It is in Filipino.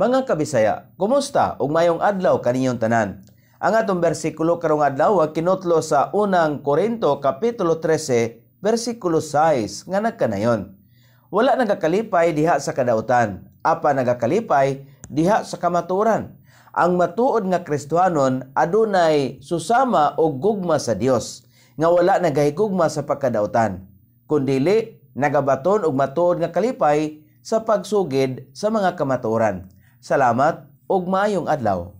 Mga kabisaya, kumusta? ug mayong adlaw kaninyong tanan. Ang atong bersikulo karong adlaw kinutlo sa unang Korinto kapitulo 13 bersikulo 6 nga nagkanayon. Wala nagakalipay diha sa kadautan, apa nagakalipay diha sa kamaturan. Ang matuod nga Kristohanon adunay susama o gugma sa Dios nga wala nagahigugma sa pagkadautan kundili nagabaton og matuod nga kalipay sa pagsugid sa mga kamaturan. Salamat ug maayong adlaw.